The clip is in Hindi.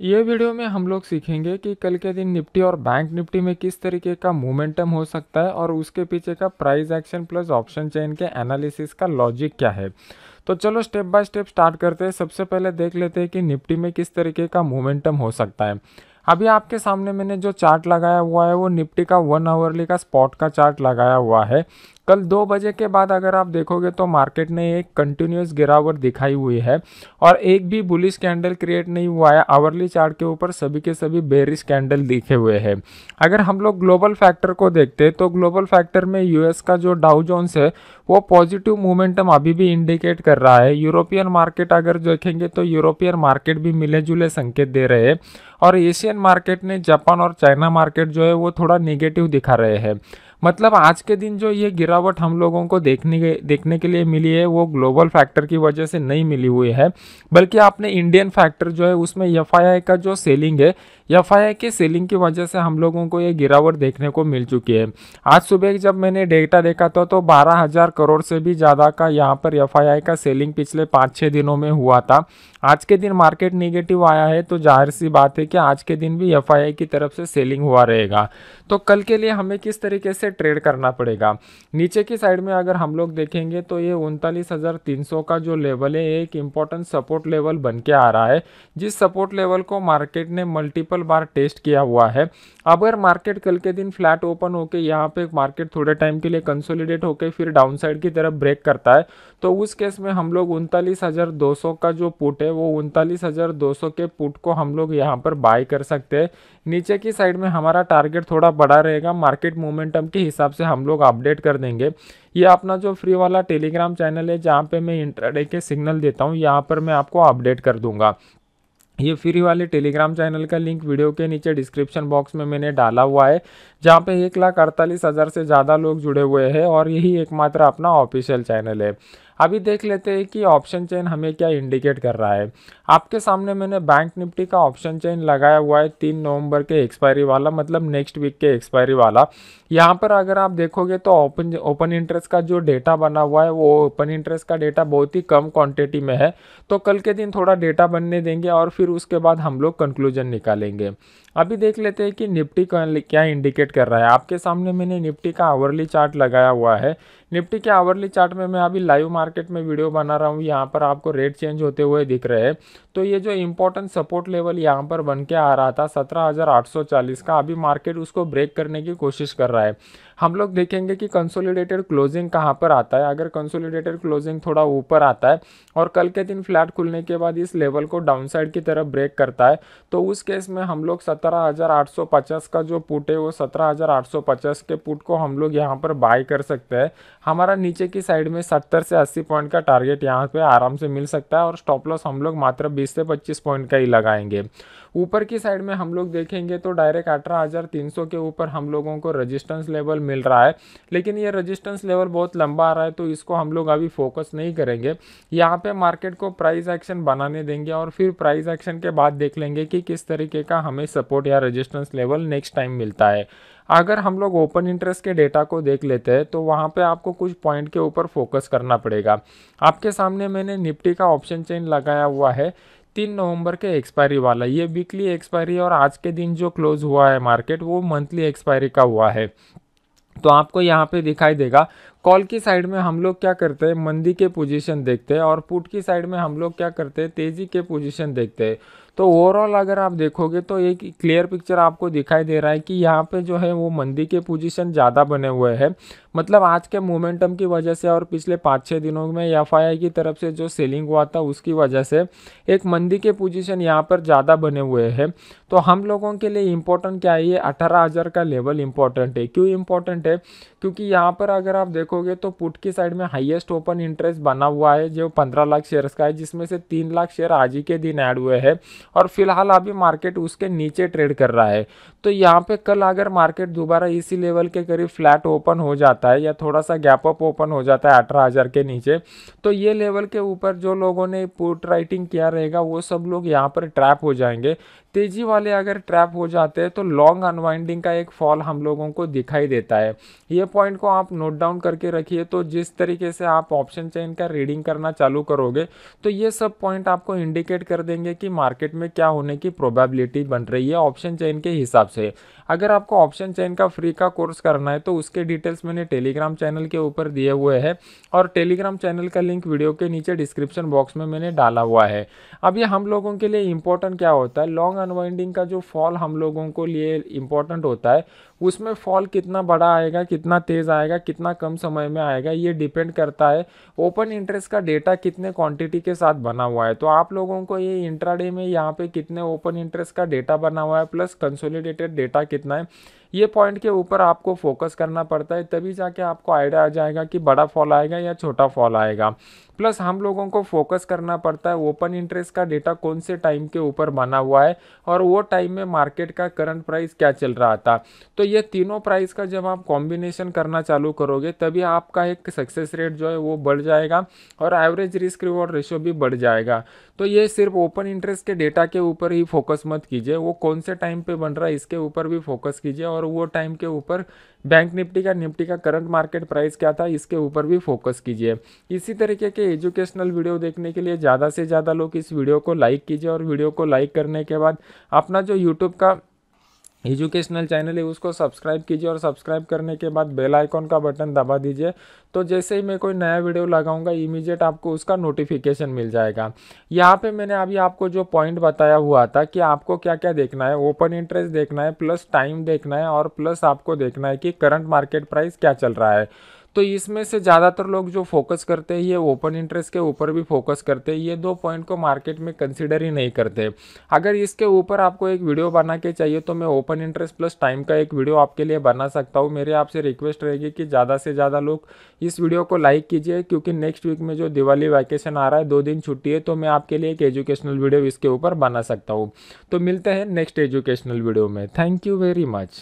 ये वीडियो में हम लोग सीखेंगे कि कल के दिन निफ्टी और बैंक निफ्टी में किस तरीके का मोमेंटम हो सकता है और उसके पीछे का price action plus option chain के एनालिसिस का लॉजिक क्या है तो चलो स्टेप बाय स्टेप स्टार्ट करते हैं सबसे पहले देख लेते हैं कि निफ्टी में किस तरीके का मोमेंटम हो सकता है अभी आपके सामने मैंने जो चार्ट लगाया हुआ है वो निफ्टी का वन आवरली का स्पॉट का चार्ट लगाया हुआ है कल दो बजे के बाद अगर आप देखोगे तो मार्केट ने एक कंटिन्यूस गिरावट दिखाई हुई है और एक भी बुलिश कैंडल क्रिएट नहीं हुआ है आवरली चार्ट के ऊपर सभी के सभी बेरिश कैंडल दिखे हुए हैं अगर हम लोग ग्लोबल फैक्टर को देखते हैं तो ग्लोबल फैक्टर में यूएस का जो डाउ जोन्स है वो पॉजिटिव मोमेंटम अभी भी इंडिकेट कर रहा है यूरोपियन मार्केट अगर देखेंगे तो यूरोपियन मार्केट भी मिले जुले संकेत दे रहे हैं और एशियन मार्केट ने जापान और चाइना मार्केट जो है वो थोड़ा निगेटिव दिखा रहे हैं मतलब आज के दिन जो ये गिरावट हम लोगों को देखने के देखने के लिए मिली है वो ग्लोबल फैक्टर की वजह से नहीं मिली हुई है बल्कि आपने इंडियन फैक्टर जो है उसमें एफ का जो सेलिंग है एफ के सेलिंग की वजह से हम लोगों को ये गिरावट देखने को मिल चुकी है आज सुबह जब मैंने डेटा देखा था तो, तो बारह हज़ार करोड़ से भी ज़्यादा का यहाँ पर एफ का सेलिंग पिछले पाँच छः दिनों में हुआ था आज के दिन मार्केट निगेटिव आया है तो जाहिर सी बात है कि आज के दिन भी एफ की तरफ से सेलिंग हुआ रहेगा तो कल के लिए हमें किस तरीके से ट्रेड करना पड़ेगा नीचे की साइड में अगर हम लोग देखेंगे तो ये उनतालीस का जो लेवल है एक इम्पॉर्टेंट सपोर्ट लेवल बन के आ रहा है जिस सपोर्ट लेवल को मार्केट ने मल्टीपल बार टेस्ट किया हुआ है अगर मार्केट कल के दिन फ्लैट ओपन होकर यहाँ पे मार्केट थोड़े टाइम के लिए कंसोलिडेट होकर फिर डाउनसाइड की तरफ ब्रेक करता है तो उस केस में हम लोग उनतालीस का जो पुट है वो उनतालीस के पुट को हम लोग यहाँ पर बाय कर सकते हैं नीचे की साइड में हमारा टारगेट थोड़ा बड़ा रहेगा मार्केट मोमेंटम के के हिसाब से हम लोग अपडेट कर देंगे ये अपना जो फ्री वाला टेलीग्राम चैनल है जहाँ पे मैं इंटरडे के सिग्नल देता हूँ यहाँ पर मैं आपको अपडेट कर दूंगा ये फ्री वाले टेलीग्राम चैनल का लिंक वीडियो के नीचे डिस्क्रिप्शन बॉक्स में मैंने डाला हुआ है जहाँ पे एक लाख अड़तालीस हज़ार से ज़्यादा लोग जुड़े हुए हैं और यही एकमात्र अपना ऑफिशियल चैनल है अभी देख लेते हैं कि ऑप्शन चेन हमें क्या इंडिकेट कर रहा है आपके सामने मैंने बैंक निफ्टी का ऑप्शन चेन लगाया हुआ है तीन नवंबर के एक्सपायरी वाला मतलब नेक्स्ट वीक के एक्सपायरी वाला यहाँ पर अगर आप देखोगे तो ओपन ओपन इंटरेस्ट का जो डेटा बना हुआ है वो ओपन इंटरेस्ट का डेटा बहुत ही कम क्वांटिटी में है तो कल के दिन थोड़ा डेटा बनने देंगे और फिर उसके बाद हम लोग कंक्लूजन निकालेंगे अभी देख लेते हैं कि निफ्टी क्या इंडिकेट कर रहा है आपके सामने मैंने निफ्टी का आवरली चार्ट लगाया हुआ है निफ्टी के आवरली चार्ट में मैं अभी लाइव मार्केट में वीडियो बना रहा हूँ यहाँ पर आपको रेट चेंज होते हुए दिख रहे हैं तो ये जो इम्पोर्टेंट सपोर्ट लेवल यहाँ पर बन के आ रहा था सत्रह का अभी मार्केट उसको ब्रेक करने की कोशिश कर रहा है हम लोग देखेंगे कि कंसोलिडेटेड क्लोजिंग कहाँ पर आता है अगर कंसोलिडेटेड क्लोजिंग थोड़ा ऊपर आता है और कल के दिन फ्लैट खुलने के बाद इस लेवल को डाउनसाइड की तरफ ब्रेक करता है तो उस केस में हम लोग 17,850 का जो पुट है वो 17,850 के पुट को हम लोग यहाँ पर बाय कर सकते हैं हमारा नीचे की साइड में सत्तर से अस्सी पॉइंट का टारगेट यहाँ पर आराम से मिल सकता है और स्टॉप लॉस हम लोग मात्र बीस से पच्चीस पॉइंट का ही लगाएंगे ऊपर की साइड में हम लोग देखेंगे तो डायरेक्ट अठारह के ऊपर हम लोगों को रजिस्टेंस लेवल मिल रहा है लेकिन ये रजिस्टेंस लेवल बहुत लंबा आ रहा है तो इसको हम लोग अभी फोकस नहीं करेंगे यहाँ पे मार्केट को प्राइस एक्शन बनाने देंगे और फिर प्राइस एक्शन के बाद देख लेंगे कि किस तरीके का हमें सपोर्ट या रजिस्टेंस लेवल नेक्स्ट टाइम मिलता है अगर हम लोग ओपन इंटरेस्ट के डेटा को देख लेते हैं तो वहाँ पे आपको कुछ पॉइंट के ऊपर फोकस करना पड़ेगा आपके सामने मैंने निफ्टी का ऑप्शन चेन लगाया हुआ है तीन नवंबर के एक्सपायरी वाला ये वीकली एक्सपायरी और आज के दिन जो क्लोज हुआ है मार्केट वो मंथली एक्सपायरी का हुआ है तो आपको यहाँ पे दिखाई देगा कॉल की साइड में हम लोग क्या करते हैं मंदी के पोजीशन देखते हैं और पुट की साइड में हम लोग क्या करते हैं तेज़ी के पोजीशन देखते हैं तो ओवरऑल अगर आप देखोगे तो एक क्लियर पिक्चर आपको दिखाई दे रहा है कि यहाँ पे जो है वो मंदी के पोजीशन ज़्यादा बने हुए हैं मतलब आज के मोमेंटम की वजह से और पिछले पाँच छः दिनों में एफ की तरफ से जो सेलिंग हुआ था उसकी वजह से एक मंदी के पोजीशन यहाँ पर ज़्यादा बने हुए हैं तो हम लोगों के लिए इम्पोर्टेंट क्या है ये अठारह का लेवल इंपॉर्टेंट है क्यों इम्पोर्टेंट है क्योंकि यहाँ पर अगर आप देखो देखोगे तो पुट की साइड में हाईएस्ट ओपन इंटरेस्ट बना हुआ है जो पंद्रह लाख शेयर्स का है जिसमें से तीन लाख शेयर आज ही के दिन ऐड हुए हैं और फिलहाल अभी मार्केट उसके नीचे ट्रेड कर रहा है तो यहाँ पे कल अगर मार्केट दोबारा इसी लेवल के करीब फ्लैट ओपन हो जाता है या थोड़ा सा गैप अप ओपन हो जाता है अठारह हज़ार के नीचे तो ये लेवल के ऊपर जो लोगों ने पुट राइटिंग किया रहेगा वो सब लोग यहाँ पर ट्रैप हो जाएंगे तेजी वाले अगर ट्रैप हो जाते हैं तो लॉन्ग अनवाइंडिंग का एक फॉल हम लोगों को दिखाई देता है ये पॉइंट को आप नोट डाउन करके रखिए तो जिस तरीके से आप ऑप्शन चेन का रीडिंग करना चालू करोगे तो ये सब पॉइंट आपको इंडिकेट कर देंगे कि मार्केट में क्या होने की प्रोबेबिलिटी बन रही है ऑप्शन चेन के हिसाब से अगर आपको ऑप्शन चेन का फ्री का कोर्स करना है तो उसके डिटेल्स मैंने टेलीग्राम चैनल के ऊपर दिए हुए हैं और टेलीग्राम चैनल का लिंक वीडियो के नीचे डिस्क्रिप्शन बॉक्स में मैंने डाला हुआ है अब ये हम लोगों के लिए इंपॉर्टेंट क्या होता है लॉन्ग लॉन्ग अनवाइंडिंग का जो फॉल हम लोगों को लिए इम्पॉर्टेंट होता है उसमें फॉल कितना बड़ा आएगा कितना तेज़ आएगा कितना कम समय में आएगा ये डिपेंड करता है ओपन इंटरेस्ट का डेटा कितने क्वांटिटी के साथ बना हुआ है तो आप लोगों को ये इंट्राडे में यहाँ पे कितने ओपन इंटरेस्ट का डेटा बना हुआ है प्लस कंसोलिडेटेड डेटा कितना है ये पॉइंट के ऊपर आपको फोकस करना पड़ता है तभी जाके आपको आइडिया आ जाएगा कि बड़ा फॉल आएगा या छोटा फॉल आएगा प्लस हम लोगों को फोकस करना पड़ता है ओपन इंटरेस्ट का डेटा कौन से टाइम के ऊपर बना हुआ है और वो टाइम में मार्केट का करंट प्राइस क्या चल रहा था तो ये तीनों प्राइस का जब आप कॉम्बिनेशन करना चालू करोगे तभी आपका एक सक्सेस रेट जो है वो बढ़ जाएगा और एवरेज रिस्क रिवॉर्ड रेशो भी बढ़ जाएगा तो ये सिर्फ ओपन इंटरेस्ट के डेटा के ऊपर ही फोकस मत कीजिए वो कौन से टाइम पर बन रहा है इसके ऊपर भी फोकस कीजिए और और वो टाइम के ऊपर बैंक निफ्टी का निफ्टी का करंट मार्केट प्राइस क्या था इसके ऊपर भी फोकस कीजिए इसी तरीके के एजुकेशनल वीडियो देखने के लिए ज़्यादा से ज़्यादा लोग इस वीडियो को लाइक कीजिए और वीडियो को लाइक करने के बाद अपना जो यूट्यूब का एजुकेशनल चैनल है उसको सब्सक्राइब कीजिए और सब्सक्राइब करने के बाद बेल आइकॉन का बटन दबा दीजिए तो जैसे ही मैं कोई नया वीडियो लगाऊंगा इमीडिएट आपको उसका नोटिफिकेशन मिल जाएगा यहाँ पे मैंने अभी आपको जो पॉइंट बताया हुआ था कि आपको क्या क्या देखना है ओपन इंटरेस्ट देखना है प्लस टाइम देखना है और प्लस आपको देखना है कि करंट मार्केट प्राइस क्या चल रहा है तो इसमें से ज़्यादातर लोग जो फोकस करते हैं ये ओपन इंटरेस्ट के ऊपर भी फोकस करते हैं ये दो पॉइंट को मार्केट में कंसिडर ही नहीं करते अगर इसके ऊपर आपको एक वीडियो बना के चाहिए तो मैं ओपन इंटरेस्ट प्लस टाइम का एक वीडियो आपके लिए बना सकता हूँ मेरे आपसे रिक्वेस्ट रहेगी कि ज़्यादा से ज़्यादा लोग इस वीडियो को लाइक कीजिए क्योंकि नेक्स्ट वीक में जो दिवाली वैकेशन आ रहा है दो दिन छुट्टी है तो मैं आपके लिए एक एजुकेशनल वीडियो इसके ऊपर बना सकता हूँ तो मिलते हैं नेक्स्ट एजुकेशनल वीडियो में थैंक यू वेरी मच